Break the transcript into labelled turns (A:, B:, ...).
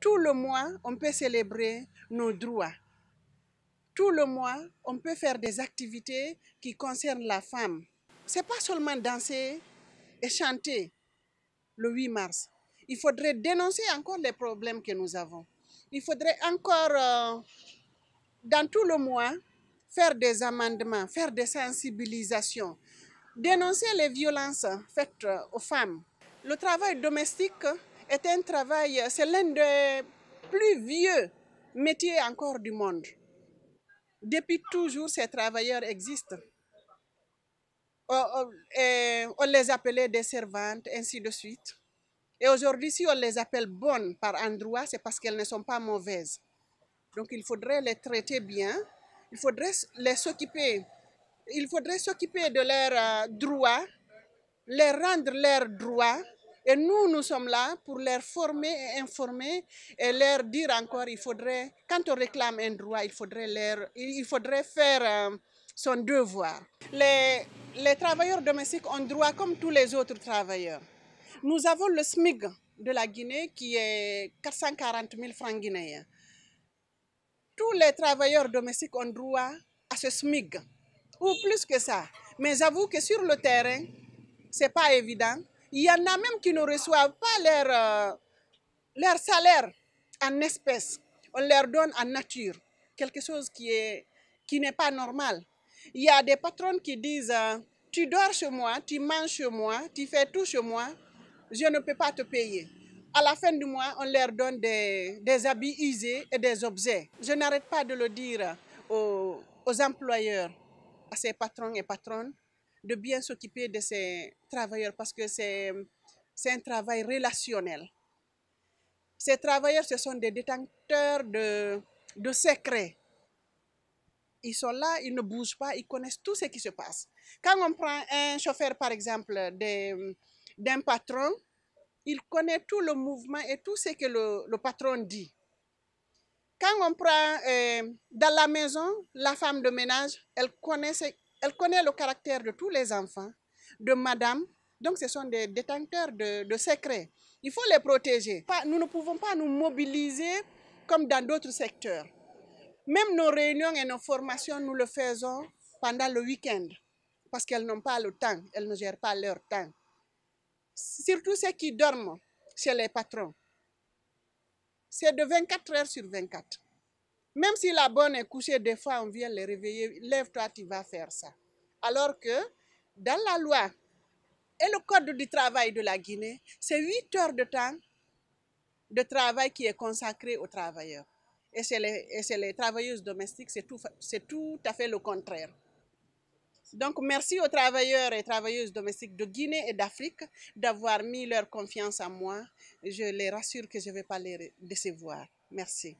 A: Tout le mois, on peut célébrer nos droits. Tout le mois, on peut faire des activités qui concernent la femme. Ce n'est pas seulement danser et chanter le 8 mars. Il faudrait dénoncer encore les problèmes que nous avons. Il faudrait encore, euh, dans tout le mois, faire des amendements, faire des sensibilisations, dénoncer les violences faites euh, aux femmes. Le travail domestique est un travail, c'est l'un des plus vieux métiers encore du monde. Depuis toujours, ces travailleurs existent. On, oh, oh, on les appelait des servantes, ainsi de suite. Et aujourd'hui, si on les appelle bonnes par endroit, c'est parce qu'elles ne sont pas mauvaises. Donc il faudrait les traiter bien, il faudrait les s'occuper, il faudrait s'occuper de leurs euh, droits, les rendre leurs droits et nous, nous sommes là pour les former et informer et leur dire encore, il faudrait, quand on réclame un droit, il faudrait, leur, il faudrait faire euh, son devoir. Les, les travailleurs domestiques ont droit comme tous les autres travailleurs. Nous avons le SMIG de la Guinée qui est 440 000 francs guinéens. Tous les travailleurs domestiques ont droit à ce SMIG, ou plus que ça. Mais j'avoue que sur le terrain, ce n'est pas évident. Il y en a même qui ne reçoivent pas euh, leur, salaire en espèces. On leur donne en nature, quelque chose qui n'est qui pas normal. Il y a des patrons qui disent, euh, tu dors chez moi, tu manges chez moi, tu fais tout chez moi, je ne peux pas te payer. À la fin du mois, on leur donne des, habits usés et des objets. Je n'arrête pas de le dire aux, aux employeurs, à ces patrons et patronnes de bien s'occuper de ces travailleurs parce que c'est un travail relationnel. Ces travailleurs, ce sont des détenteurs de, de secrets. Ils sont là, ils ne bougent pas, ils connaissent tout ce qui se passe. Quand on prend un chauffeur, par exemple, d'un patron, il connaît tout le mouvement et tout ce que le, patron dit. Quand on prend euh, dans la maison, la femme de ménage, elle connaît elle connaît le caractère de tous les enfants, de madame. Donc ce sont des détenteurs de, secrets. Il faut les protéger. Nous ne pouvons pas nous mobiliser comme dans d'autres secteurs. Même nos réunions et nos formations, nous le faisons pendant le week-end parce qu'elles n'ont pas le temps, elles ne gèrent pas leur temps. Surtout ceux qui dorment chez les patrons. C'est de 24 heures sur 24. Même si la bonne est couchée, des fois on vient les réveiller, lève-toi, tu vas faire ça. Alors que dans la loi et le code du travail de la Guinée, c'est 8 heures de temps de travail qui est consacré aux travailleurs. Et c'est les, travailleuses domestiques, c'est tout, tout à fait le contraire. Donc merci aux travailleurs et travailleuses domestiques de Guinée et d'Afrique d'avoir mis leur confiance en moi. Je les rassure que je ne vais pas les décevoir. Merci.